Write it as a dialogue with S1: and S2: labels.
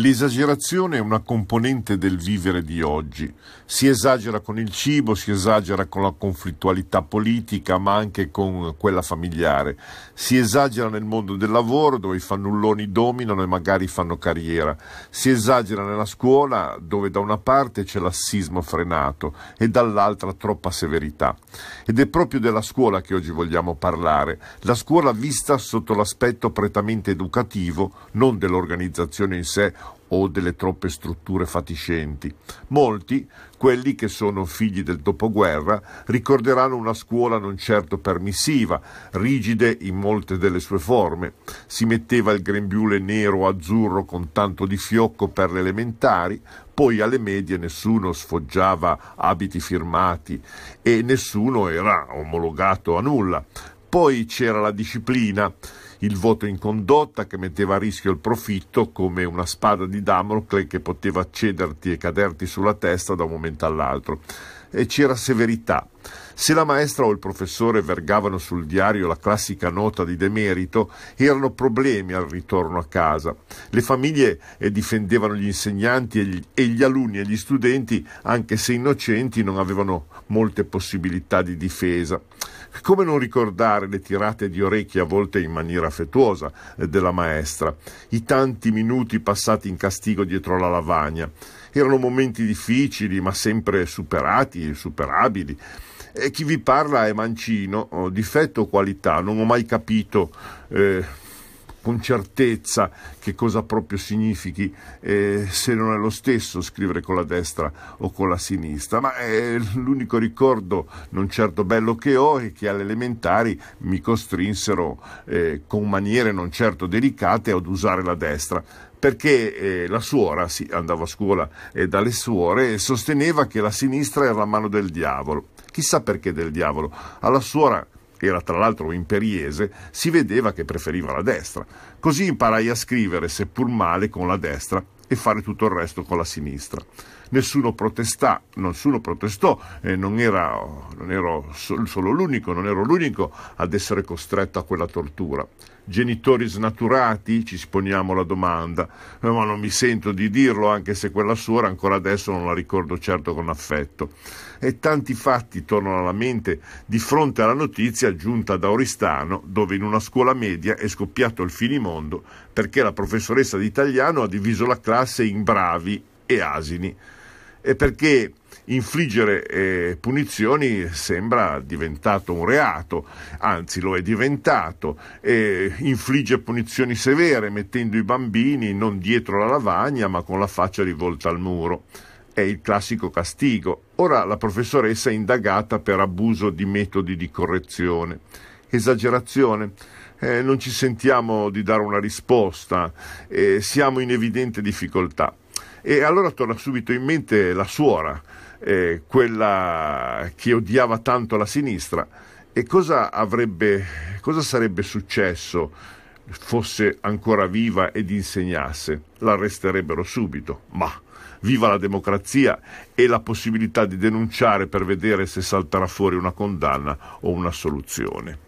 S1: L'esagerazione è una componente del vivere di oggi. Si esagera con il cibo, si esagera con la conflittualità politica, ma anche con quella familiare. Si esagera nel mondo del lavoro, dove i fannulloni dominano e magari fanno carriera. Si esagera nella scuola, dove da una parte c'è l'assismo frenato e dall'altra troppa severità. Ed è proprio della scuola che oggi vogliamo parlare. La scuola vista sotto l'aspetto prettamente educativo, non dell'organizzazione in sé o delle troppe strutture fatiscenti. Molti, quelli che sono figli del dopoguerra, ricorderanno una scuola non certo permissiva, rigide in molte delle sue forme. Si metteva il grembiule nero-azzurro o con tanto di fiocco per le elementari, poi alle medie nessuno sfoggiava abiti firmati e nessuno era omologato a nulla. Poi c'era la disciplina il voto in condotta che metteva a rischio il profitto come una spada di Damocle che poteva cederti e caderti sulla testa da un momento all'altro e c'era severità. Se la maestra o il professore vergavano sul diario la classica nota di demerito, erano problemi al ritorno a casa. Le famiglie eh, difendevano gli insegnanti e gli, e gli, alunni e gli studenti, anche se innocenti, non avevano molte possibilità di difesa. Come non ricordare le tirate di orecchie, a volte in maniera affettuosa, eh, della maestra, i tanti minuti passati in castigo dietro la lavagna. Erano momenti difficili, ma sempre superati perfetti insuperabili. E chi vi parla è Mancino, difetto o qualità, non ho mai capito. Eh, con certezza che cosa proprio significhi eh, se non è lo stesso scrivere con la destra o con la sinistra, ma eh, l'unico ricordo non certo bello che ho è che alle elementari mi costrinsero eh, con maniere non certo delicate ad usare la destra perché eh, la suora sì, andava a scuola eh, dalle suore e sosteneva che la sinistra era la mano del diavolo. Chissà perché del diavolo. Alla suora era tra l'altro imperiese, si vedeva che preferiva la destra. Così imparai a scrivere, seppur male, con la destra e fare tutto il resto con la sinistra nessuno, protestà, nessuno protestò, e non, era, non ero solo l'unico, non ero l'unico ad essere costretto a quella tortura genitori snaturati? Ci poniamo la domanda, eh, ma non mi sento di dirlo, anche se quella suora ancora adesso non la ricordo certo con affetto. E tanti fatti tornano alla mente di fronte alla notizia giunta da Oristano, dove in una scuola media è scoppiato il finimondo perché la professoressa di italiano ha diviso la classe in bravi e asini eh, perché infliggere eh, punizioni sembra diventato un reato, anzi lo è diventato, eh, infligge punizioni severe mettendo i bambini non dietro la lavagna ma con la faccia rivolta al muro. È il classico castigo. Ora la professoressa è indagata per abuso di metodi di correzione. Esagerazione. Eh, non ci sentiamo di dare una risposta, eh, siamo in evidente difficoltà. E allora torna subito in mente la suora, eh, quella che odiava tanto la sinistra. E cosa, avrebbe, cosa sarebbe successo fosse ancora viva ed insegnasse? L'arresterebbero subito, ma viva la democrazia e la possibilità di denunciare per vedere se salterà fuori una condanna o una soluzione.